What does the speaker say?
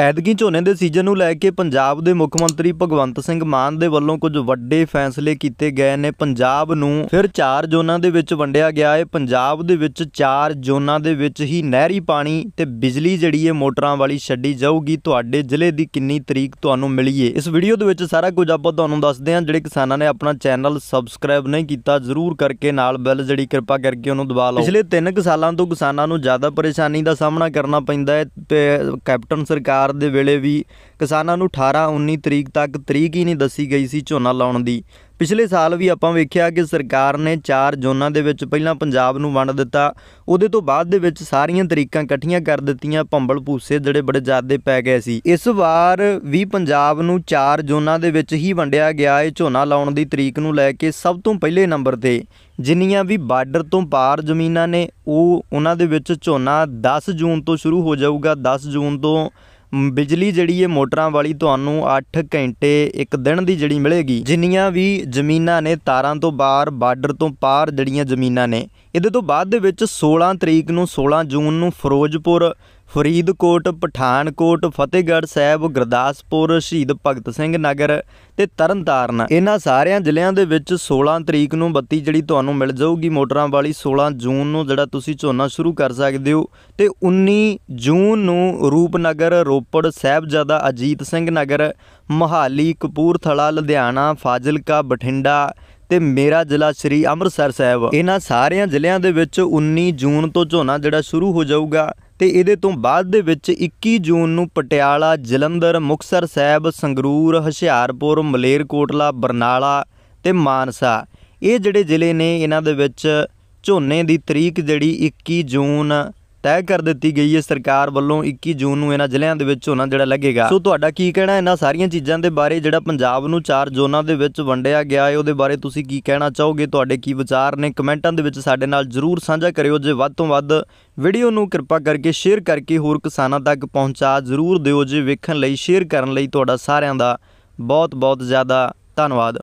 ਐਤਕੀ ਝੋਨੇ ਦੇ ਸੀਜ਼ਨ ਨੂੰ ਲੈ ਕੇ ਪੰਜਾਬ ਦੇ ਮੁੱਖ ਮੰਤਰੀ ਭਗਵੰਤ ਸਿੰਘ ਮਾਨ ਦੇ ਵੱਲੋਂ ਕੁਝ ਵੱਡੇ ਫੈਸਲੇ ਕੀਤੇ ਗਏ ਨੇ ਪੰਜਾਬ ਨੂੰ ਫਿਰ ਚਾਰ ਜ਼ੋਨਾਂ ਦੇ ਵਿੱਚ ਵੰਡਿਆ ਗਿਆ ਹੈ ਪੰਜਾਬ ਦੇ ਵਿੱਚ ਚਾਰ ਜ਼ੋਨਾਂ ਦੇ ਵਿੱਚ ਹੀ ਨਹਿਰੀ ਪਾਣੀ ਤੇ ਬਿਜਲੀ ਜਿਹੜੀ ਹੈ ਮੋਟਰਾਂ ਵਾਲੀ ਛੱਡੀ ਜਾਊਗੀ ਤੁਹਾਡੇ ਜ਼ਿਲ੍ਹੇ ਦੀ ਕਿੰਨੀ ਤਰੀਕ ਤੁਹਾਨੂੰ ਮਿਲੀ ਹੈ ਇਸ ਵੀਡੀਓ ਦੇ ਵਿੱਚ ਸਾਰਾ ਕੁਝ ਆਪਾਂ ਤੁਹਾਨੂੰ ਦੱਸਦੇ ਹਾਂ ਜਿਹੜੇ ਕਿਸਾਨਾਂ ਨੇ ਆਪਣਾ ਚੈਨਲ ਸਬਸਕ੍ਰਾਈਬ ਨਹੀਂ ਕੀਤਾ ਜ਼ਰੂਰ ਕਰਕੇ ਨਾਲ ਬੈਲ ਜਿਹੜੀ ਕਿਰਪਾ ਕਰਕੇ ਉਹਨੂੰ ਦਬਾ ਲਓ ਪਿਛਲੇ 3 ਸਾਲਾਂ ਤੋਂ ਕਿਸਾਨਾਂ ਨੂੰ ਜ਼ਿਆਦਾ ਪਰੇਸ਼ਾਨੀ ਦਾ ਸਾਹਮਣਾ ਕਰਨਾ ਪੈਂਦਾ ਹੈ ਤੇ ਕੈਪਟਨ ਸਰਕਾਰ ਸਰਕਾਰ ਦੇ ਵੇਲੇ ਵੀ ਕਿਸਾਨਾਂ ਨੂੰ 18 19 ਤਰੀਕ ਤੱਕ ਤਰੀਕ ਹੀ ਨਹੀਂ ਦੱਸੀ ਗਈ ਸੀ ਝੋਨਾ ਲਾਉਣ ਦੀ ਪਿਛਲੇ ਸਾਲ ਵੀ ਆਪਾਂ ਵੇਖਿਆ ਕਿ ਸਰਕਾਰ ਨੇ 4 ਜ਼ੋਨਾਂ ਦੇ ਵਿੱਚ ਪਹਿਲਾਂ ਪੰਜਾਬ ਨੂੰ ਵੰਡ ਦਿੱਤਾ ਉਹਦੇ ਤੋਂ ਬਾਅਦ ਦੇ ਵਿੱਚ ਸਾਰੀਆਂ ਤਰੀਕਾਂ ਇਕੱਠੀਆਂ ਕਰ ਦਿੱਤੀਆਂ ਭੰਬਲ ਭੂਸੇ ਜਿਹੜੇ ਬੜੇ ਜ਼ਿਆਦੇ ਪੈ ਗਏ ਸੀ ਇਸ ਵਾਰ ਵੀ ਪੰਜਾਬ ਨੂੰ 4 ਜ਼ੋਨਾਂ ਦੇ ਵਿੱਚ ਹੀ ਵੰਡਿਆ ਗਿਆ ਇਹ ਝੋਨਾ ਲਾਉਣ ਦੀ ਤਰੀਕ ਨੂੰ ਲੈ ਕੇ ਸਭ ਤੋਂ ਪਹਿਲੇ ਨੰਬਰ ਤੇ ਜਿੰਨੀਆਂ ਵੀ ਬਾਰਡਰ ਤੋਂ ਪਾਰ ਜ਼ਮੀਨਾਂ ਨੇ ਉਹ ਉਹਨਾਂ ਦੇ ਵਿੱਚ ਝੋਨਾ 10 ਜੂਨ ਤੋਂ ਸ਼ੁਰੂ ਹੋ ਜਾਊਗਾ 10 ਜੂਨ ਤੋਂ ਬਿਜਲੀ ਜਿਹੜੀ ਇਹ ਮੋਟਰਾਂ ਵਾਲੀ ਤੁਹਾਨੂੰ 8 ਘੰਟੇ ਇੱਕ ਦਿਨ ਦੀ ਜਿਹੜੀ ਮਿਲੇਗੀ ਜਿੰਨੀਆਂ ਵੀ ਜ਼ਮੀਨਾਂ ਨੇ ਤਾਰਾਂ ਤੋਂ ਬਾਹਰ ਬਾਰਡਰ ਤੋਂ ਪਾਰ ਜਿਹੜੀਆਂ ਜ਼ਮੀਨਾਂ ਨੇ ਇਹਦੇ ਤੋਂ ਬਾਅਦ ਦੇ ਵਿੱਚ 16 ਤਰੀਕ ਨੂੰ 16 ਜੂਨ ਨੂੰ ਫਿਰੋਜ਼ਪੁਰ ਫਰੀਦਕੋਟ ਪਠਾਨਕੋਟ ਫਤਿਹਗੜ੍ਹ ਸਾਹਿਬ ਗੁਰਦਾਸਪੁਰ ਸ਼ਹੀਦ ਭਗਤ ਸਿੰਘ ਨਗਰ ਤੇ ਤਰਨਤਾਰਨ ਇਹਨਾਂ ਸਾਰਿਆਂ ਜ਼ਿਲ੍ਹਿਆਂ ਦੇ ਵਿੱਚ 16 ਤਰੀਕ ਨੂੰ ਬੱਤੀ ਜਿਹੜੀ ਤੁਹਾਨੂੰ ਮਿਲ ਜਾਊਗੀ ਮੋਟਰਾਂ ਵਾਲੀ 16 ਜੂਨ ਨੂੰ ਜਿਹੜਾ ਤੁਸੀਂ ਝੋਨਾ ਸ਼ੁਰੂ ਕਰ ਸਕਦੇ ਹੋ ਤੇ 19 ਜੂਨ ਨੂੰ ਰੂਪਨਗਰ ਰੋਪੜ ਸਾਹਿਬਜ਼ਾਦਾ ਅਜੀਤ ਸਿੰਘ ਨਗਰ ਮਹਾਲੀ ਕਪੂਰਥਲਾ ਲੁਧਿਆਣਾ ਫਾਜ਼ਿਲਕਾ ਬਠਿੰਡਾ ਤੇ ਮੇਰਾ ਜ਼ਿਲ੍ਹਾ ਸ੍ਰੀ ਅੰਮ੍ਰਿਤਸਰ ਸਾਹਿਬ ਇਹਨਾਂ ਸਾਰਿਆਂ ਜ਼ਿਲ੍ਹਿਆਂ ਦੇ ਵਿੱਚ 19 ਜੂਨ ਤੋਂ ਝੋਨਾ ਜਿਹੜਾ ਸ਼ੁਰੂ ਹੋ ਜਾਊਗਾ ਤੇ ਇਹਦੇ ਤੋਂ ਬਾਅਦ ਦੇ ਵਿੱਚ 21 ਜੂਨ ਨੂੰ ਪਟਿਆਲਾ ਜਲੰਧਰ ਮੁਕਸਰ ਸਾਹਿਬ ਸੰਗਰੂਰ ਹੁਸ਼ਿਆਰਪੁਰ ਮਲੇਰਕੋਟਲਾ ਬਰਨਾਲਾ ਤੇ ਮਾਨਸਾ ਇਹ ਜਿਹੜੇ ਜ਼ਿਲ੍ਹੇ ਨੇ ਇਹਨਾਂ ਦੇ ਵਿੱਚ ਝੋਨੇ ਦੀ ਤਰੀਕ ਜਿਹੜੀ 21 ਜੂਨ ਤੈਅ ਕਰ ਦਿੱਤੀ ਗਈ ਹੈ ਸਰਕਾਰ ਵੱਲੋਂ 21 ਜੂਨ ਨੂੰ ਇਹਨਾਂ ਜ਼ਿਲ੍ਹਿਆਂ ਦੇ ਵਿੱਚ ਝੋਨਾ ਜਿਹੜਾ ਲੱਗੇਗਾ ਸੋ ਤੁਹਾਡਾ ਕੀ ਕਹਿਣਾ ਇਹਨਾਂ ਸਾਰੀਆਂ ਚੀਜ਼ਾਂ ਦੇ ਬਾਰੇ ਜਿਹੜਾ ਪੰਜਾਬ ਨੂੰ ਚਾਰ ਜ਼ੋਨਾਂ ਦੇ ਵਿੱਚ ਵੰਡਿਆ ਗਿਆ ਹੈ ਉਹਦੇ ਬਾਰੇ ਤੁਸੀਂ ਕੀ ਕਹਿਣਾ ਚਾਹੋਗੇ ਤੁਹਾਡੇ ਕੀ ਵਿਚਾਰ ਨੇ ਕਮੈਂਟਾਂ ਦੇ ਵਿੱਚ ਸਾਡੇ ਨਾਲ ਜ਼ਰੂਰ ਸਾਂਝਾ ਕਰਿਓ ਜੇ ਵੱਧ ਤੋਂ ਵੱਧ ਵੀਡੀਓ ਨੂੰ ਕਿਰਪਾ ਕਰਕੇ ਸ਼ੇਅਰ ਕਰਕੇ ਹੋਰ ਕਿਸਾਨਾਂ ਤੱਕ ਪਹੁੰਚਾ ਜ਼ਰੂਰ ਦਿਓ ਜੇ ਵੇਖਣ ਲਈ ਸ਼ੇਅਰ ਕਰਨ ਲਈ ਤੁਹਾਡਾ ਸਾਰਿਆਂ ਦਾ ਬਹੁਤ ਬਹੁਤ ਜ਼ਿਆਦਾ ਧੰਨਵਾਦ